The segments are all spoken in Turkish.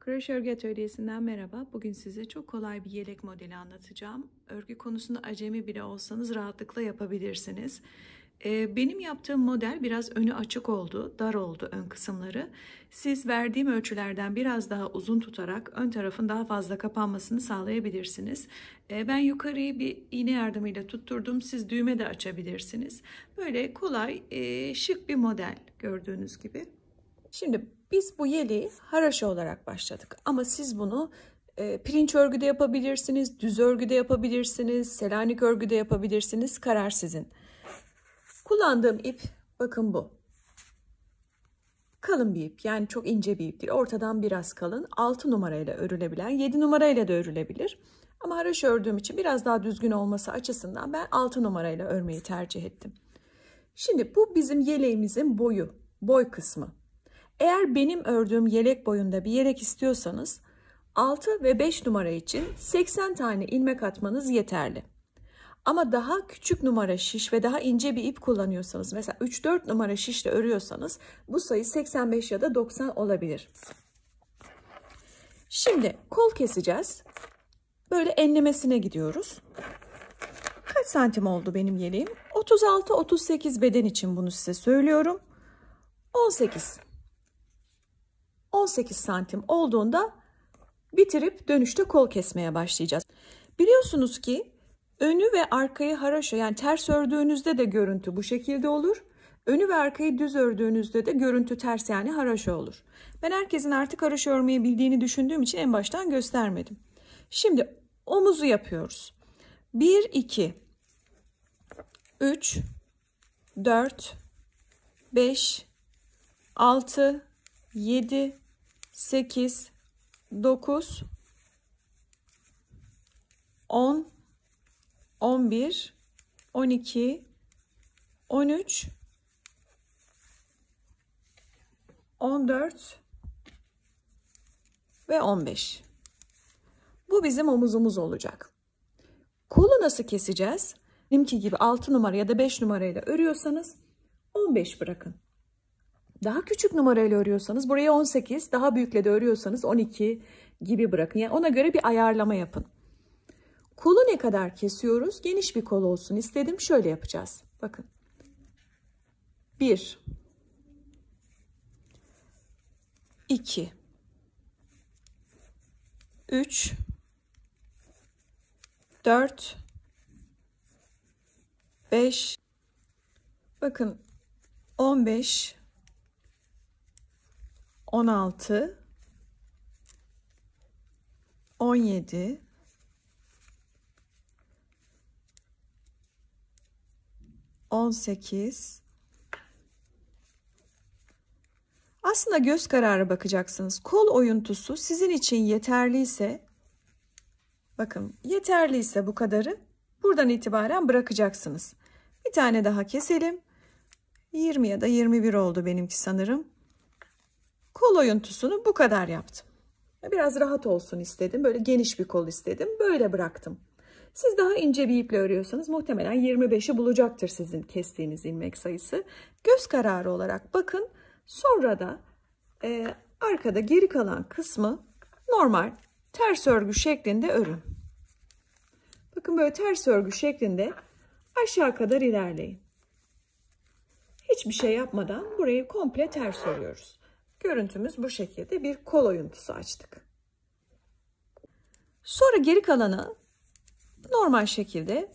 Kroşe Örgü Atölyesi'nden merhaba. Bugün size çok kolay bir yelek modeli anlatacağım. Örgü konusunda acemi bile olsanız rahatlıkla yapabilirsiniz. Ee, benim yaptığım model biraz önü açık oldu, dar oldu ön kısımları. Siz verdiğim ölçülerden biraz daha uzun tutarak ön tarafın daha fazla kapanmasını sağlayabilirsiniz. Ee, ben yukarıyı bir iğne yardımıyla tutturdum. Siz düğme de açabilirsiniz. Böyle kolay, e, şık bir model gördüğünüz gibi. Şimdi biz bu yeli haraşo olarak başladık ama siz bunu e, pirinç örgüde yapabilirsiniz, düz örgüde yapabilirsiniz, selanik örgüde yapabilirsiniz. Karar sizin. Kullandığım ip bakın bu. Kalın bir ip yani çok ince bir ip değil. Ortadan biraz kalın. 6 numarayla örülebilen, 7 numarayla da örülebilir. Ama haraş ördüğüm için biraz daha düzgün olması açısından ben 6 numarayla örmeyi tercih ettim. Şimdi bu bizim yeleğimizin boyu, boy kısmı. Eğer benim ördüğüm yelek boyunda bir yelek istiyorsanız 6 ve 5 numara için 80 tane ilmek atmanız yeterli. Ama daha küçük numara şiş ve daha ince bir ip kullanıyorsanız mesela 3-4 numara şişle örüyorsanız bu sayı 85 ya da 90 olabilir. Şimdi kol keseceğiz. Böyle enlemesine gidiyoruz. Kaç santim oldu benim yeleğim? 36-38 beden için bunu size söylüyorum. 18 18 santim olduğunda bitirip dönüşte kol kesmeye başlayacağız. Biliyorsunuz ki önü ve arkayı haraşo yani ters ördüğünüzde de görüntü bu şekilde olur. Önü ve arkayı düz ördüğünüzde de görüntü ters yani haraşo olur. Ben herkesin artık haraşo örmeyi bildiğini düşündüğüm için en baştan göstermedim. Şimdi omuzu yapıyoruz. 1, 2, 3, 4, 5, 6, 7, 8, 9, 10, 11, 12, 13, 14 ve 15. Bu bizim omuzumuz olacak. Kolu nasıl keseceğiz? Benimki gibi 6 numara ya da 5 numarayla örüyorsanız 15 bırakın. Daha küçük numarayla örüyorsanız buraya 18, daha büyükle de örüyorsanız 12 gibi bırakın. Yani ona göre bir ayarlama yapın. Kolu ne kadar kesiyoruz? Geniş bir kol olsun istedim. Şöyle yapacağız. Bakın. 1 2 3 4 5 Bakın 15 16 17 18 Aslında göz kararı bakacaksınız. Kol oyuntusu sizin için yeterliyse bakın yeterliyse bu kadarı buradan itibaren bırakacaksınız. Bir tane daha keselim. 20 ya da 21 oldu benimki sanırım. Kol oyuntusunu bu kadar yaptım. Biraz rahat olsun istedim. Böyle geniş bir kol istedim. Böyle bıraktım. Siz daha ince bir iple örüyorsanız muhtemelen 25'i bulacaktır sizin kestiğiniz ilmek sayısı. Göz kararı olarak bakın. Sonra da e, arkada geri kalan kısmı normal ters örgü şeklinde örün. Bakın böyle ters örgü şeklinde aşağı kadar ilerleyin. Hiçbir şey yapmadan burayı komple ters örüyoruz. Görüntümüz bu şekilde bir kol oyuntusu açtık. Sonra geri kalanı normal şekilde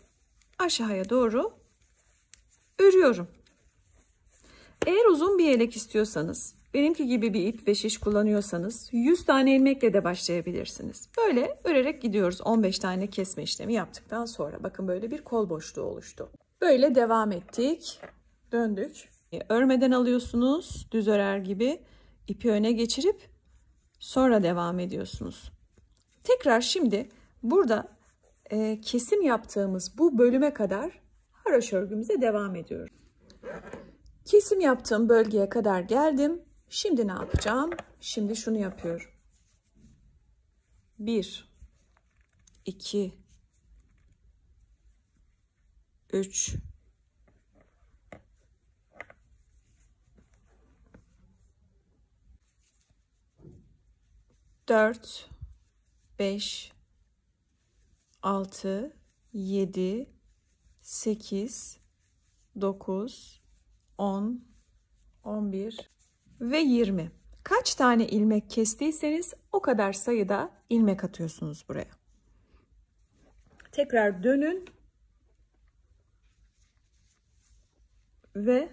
aşağıya doğru örüyorum. Eğer uzun bir yelek istiyorsanız, benimki gibi bir ip ve şiş kullanıyorsanız 100 tane ilmekle de başlayabilirsiniz. Böyle örerek gidiyoruz 15 tane kesme işlemi yaptıktan sonra. Bakın böyle bir kol boşluğu oluştu. Böyle devam ettik. Döndük. Örmeden alıyorsunuz düz örer gibi ipi öne geçirip sonra devam ediyorsunuz. Tekrar şimdi burada e, kesim yaptığımız bu bölüme kadar haroşa örgümüze devam ediyoruz. Kesim yaptığım bölgeye kadar geldim. Şimdi ne yapacağım? Şimdi şunu yapıyorum. 1 2 3 4 5 6 7 8 9 10 11 ve 20. Kaç tane ilmek kestiyseniz o kadar sayıda ilmek atıyorsunuz buraya. Tekrar dönün ve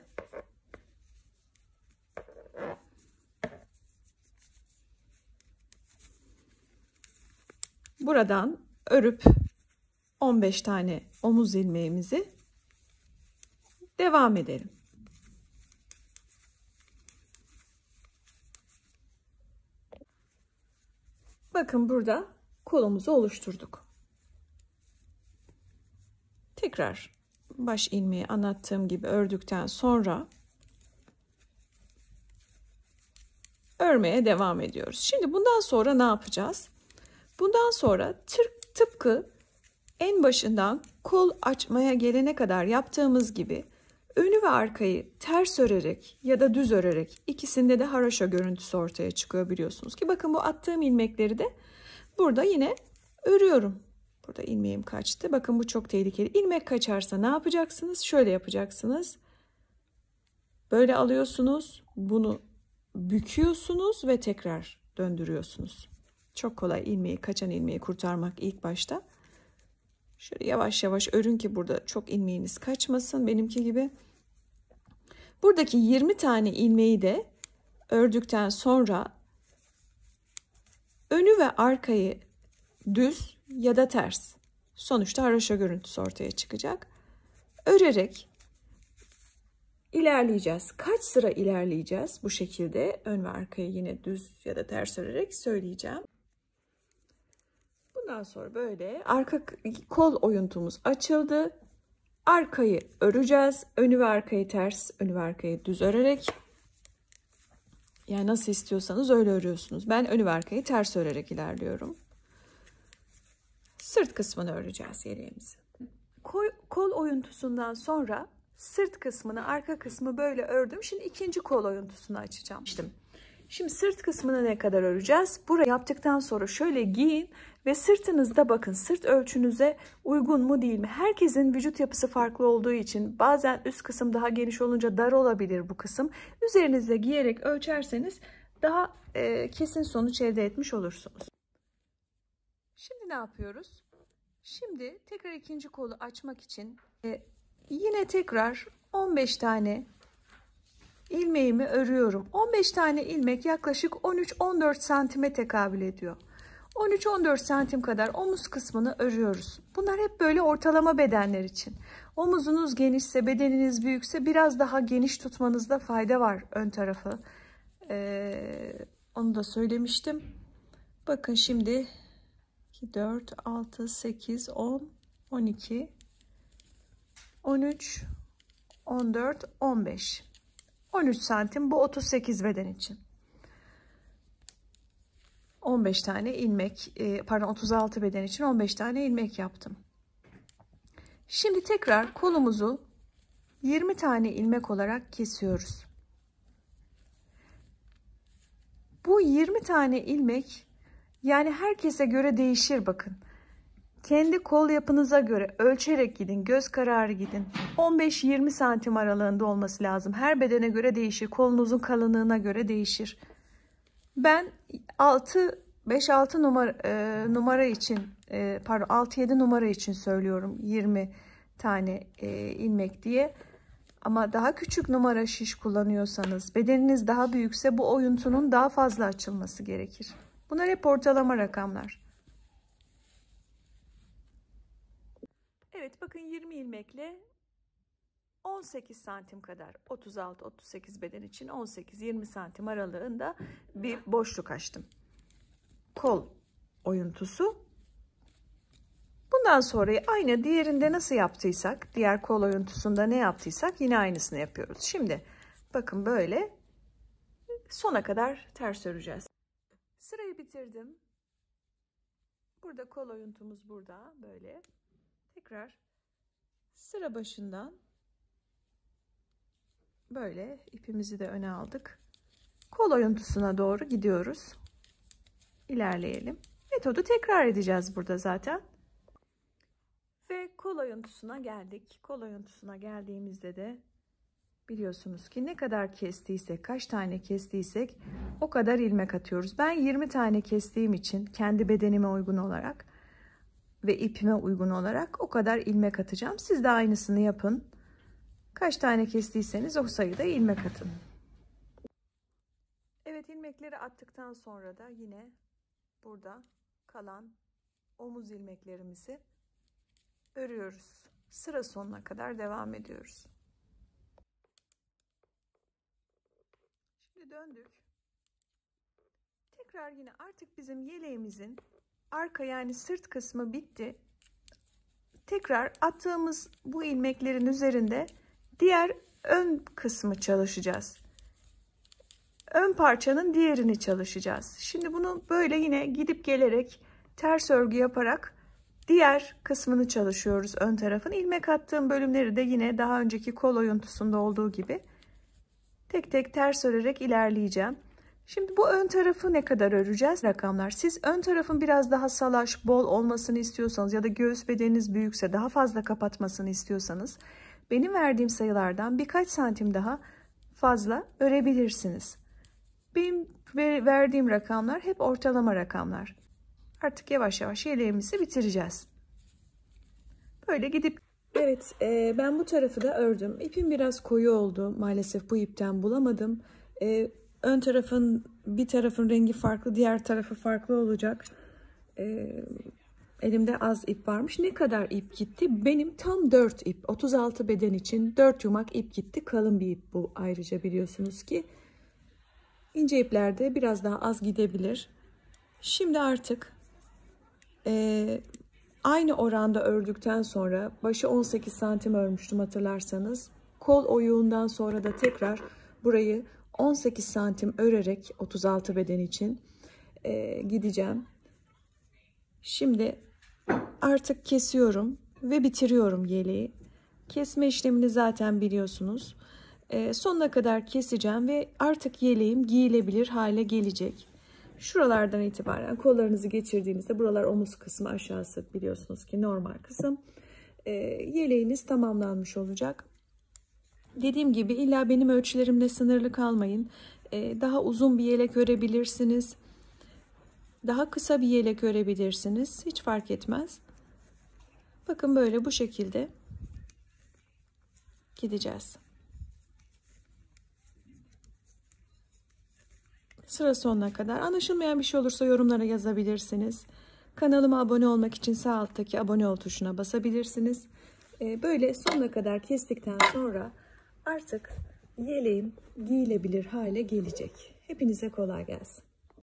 Buradan örüp 15 tane omuz ilmeğimizi devam edelim. Bakın burada kolumuzu oluşturduk. Tekrar baş ilmeği anlattığım gibi ördükten sonra örmeye devam ediyoruz. Şimdi bundan sonra ne yapacağız? Bundan sonra tırk, tıpkı en başından kol açmaya gelene kadar yaptığımız gibi önü ve arkayı ters örerek ya da düz örerek ikisinde de haroşa görüntüsü ortaya çıkıyor biliyorsunuz ki. Bakın bu attığım ilmekleri de burada yine örüyorum. Burada ilmeğim kaçtı. Bakın bu çok tehlikeli. İlmek kaçarsa ne yapacaksınız? Şöyle yapacaksınız. Böyle alıyorsunuz. Bunu büküyorsunuz ve tekrar döndürüyorsunuz. Çok kolay ilmeği, kaçan ilmeği kurtarmak ilk başta. Şöyle yavaş yavaş örün ki burada çok ilmeğiniz kaçmasın benimki gibi. Buradaki 20 tane ilmeği de ördükten sonra önü ve arkayı düz ya da ters. Sonuçta haroşa görüntüsü ortaya çıkacak. Örerek ilerleyeceğiz. Kaç sıra ilerleyeceğiz bu şekilde? Ön ve arkayı yine düz ya da ters örerek söyleyeceğim. Ondan sonra böyle arka kol oyuntumuz açıldı. Arkayı öreceğiz. Önü ve arkayı ters, önü ve arkayı düz örerek. Yani nasıl istiyorsanız öyle örüyorsunuz. Ben önü ve arkayı ters örerek ilerliyorum. Sırt kısmını öreceğiz yeleğimizi. Kol, kol oyuntusundan sonra sırt kısmını, arka kısmı böyle ördüm. Şimdi ikinci kol oyuntusunu açacağım. İşte Şimdi sırt kısmını ne kadar öreceğiz? Burayı yaptıktan sonra şöyle giyin ve sırtınızda bakın sırt ölçünüze uygun mu değil mi? Herkesin vücut yapısı farklı olduğu için bazen üst kısım daha geniş olunca dar olabilir bu kısım. Üzerinizde giyerek ölçerseniz daha e, kesin sonuç elde etmiş olursunuz. Şimdi ne yapıyoruz? Şimdi tekrar ikinci kolu açmak için e, yine tekrar 15 tane ilmeğimi örüyorum. 15 tane ilmek yaklaşık 13-14 santime tekabül ediyor. 13-14 santim kadar omuz kısmını örüyoruz. Bunlar hep böyle ortalama bedenler için. Omuzunuz genişse, bedeniniz büyükse biraz daha geniş tutmanızda fayda var ön tarafı. Ee, onu da söylemiştim. Bakın şimdi 2, 4, 6, 8, 10, 12, 13, 14, 15. 13 santim bu 38 beden için. 15 tane ilmek e, pardon 36 beden için 15 tane ilmek yaptım. Şimdi tekrar kolumuzu 20 tane ilmek olarak kesiyoruz. Bu 20 tane ilmek yani herkese göre değişir bakın. Kendi kol yapınıza göre ölçerek gidin, göz kararı gidin. 15-20 santim aralığında olması lazım. Her bedene göre değişir, kolunuzun kalınlığına göre değişir. Ben 6 5-6 numara, e, numara için, e, pardon 6-7 numara için söylüyorum 20 tane e, ilmek diye. Ama daha küçük numara şiş kullanıyorsanız, bedeniniz daha büyükse bu oyuntunun daha fazla açılması gerekir. Bunlar hep ortalama rakamlar. Evet bakın 20 ilmekle 18 santim kadar 36-38 beden için 18-20 santim aralığında bir boşluk açtım. Kol oyuntusu. Bundan sonra aynı diğerinde nasıl yaptıysak diğer kol oyuntusunda ne yaptıysak yine aynısını yapıyoruz. Şimdi bakın böyle sona kadar ters öreceğiz. Sırayı bitirdim. Burada kol oyuntumuz burada böyle tekrar sıra başından böyle ipimizi de öne aldık. Kol oyuntusuna doğru gidiyoruz. İlerleyelim. Metodu tekrar edeceğiz burada zaten. Ve kol oyuntusuna geldik. Kol oyuntusuna geldiğimizde de biliyorsunuz ki ne kadar kestiysek, kaç tane kestiysek o kadar ilmek atıyoruz. Ben 20 tane kestiğim için kendi bedenime uygun olarak ve ipime uygun olarak o kadar ilmek atacağım. Siz de aynısını yapın. Kaç tane kestiyseniz o sayıda ilmek atın. Evet ilmekleri attıktan sonra da yine burada kalan omuz ilmeklerimizi örüyoruz. Sıra sonuna kadar devam ediyoruz. Şimdi döndük. Tekrar yine artık bizim yeleğimizin arka yani sırt kısmı bitti. Tekrar attığımız bu ilmeklerin üzerinde diğer ön kısmı çalışacağız. Ön parçanın diğerini çalışacağız. Şimdi bunu böyle yine gidip gelerek ters örgü yaparak diğer kısmını çalışıyoruz ön tarafın. ilmek attığım bölümleri de yine daha önceki kol oyuntusunda olduğu gibi tek tek ters örerek ilerleyeceğim. Şimdi bu ön tarafı ne kadar öreceğiz rakamlar? Siz ön tarafın biraz daha salaş, bol olmasını istiyorsanız ya da göğüs bedeniniz büyükse daha fazla kapatmasını istiyorsanız benim verdiğim sayılardan birkaç santim daha fazla örebilirsiniz. Benim verdiğim rakamlar hep ortalama rakamlar. Artık yavaş yavaş yeleğimizi bitireceğiz. Böyle gidip Evet e, ben bu tarafı da ördüm. İpim biraz koyu oldu. Maalesef bu ipten bulamadım. E, Ön tarafın bir tarafın rengi farklı, diğer tarafı farklı olacak. Ee, elimde az ip varmış. Ne kadar ip gitti? Benim tam 4 ip. 36 beden için 4 yumak ip gitti. Kalın bir ip bu ayrıca biliyorsunuz ki. ince iplerde biraz daha az gidebilir. Şimdi artık e, aynı oranda ördükten sonra başı 18 santim örmüştüm hatırlarsanız. Kol oyuğundan sonra da tekrar burayı 18 santim örerek 36 beden için e, gideceğim. Şimdi artık kesiyorum ve bitiriyorum yeleği. Kesme işlemini zaten biliyorsunuz. E, sonuna kadar keseceğim ve artık yeleğim giyilebilir hale gelecek. Şuralardan itibaren kollarınızı geçirdiğinizde buralar omuz kısmı aşağısı biliyorsunuz ki normal kısım. E, yeleğiniz tamamlanmış olacak. Dediğim gibi illa benim ölçülerimle sınırlı kalmayın. Ee, daha uzun bir yelek örebilirsiniz. Daha kısa bir yelek örebilirsiniz. Hiç fark etmez. Bakın böyle bu şekilde gideceğiz. Sıra sonuna kadar anlaşılmayan bir şey olursa yorumlara yazabilirsiniz. Kanalıma abone olmak için sağ alttaki abone ol tuşuna basabilirsiniz. Ee, böyle sonuna kadar kestikten sonra artık yeleğim giyilebilir hale gelecek. Hepinize kolay gelsin.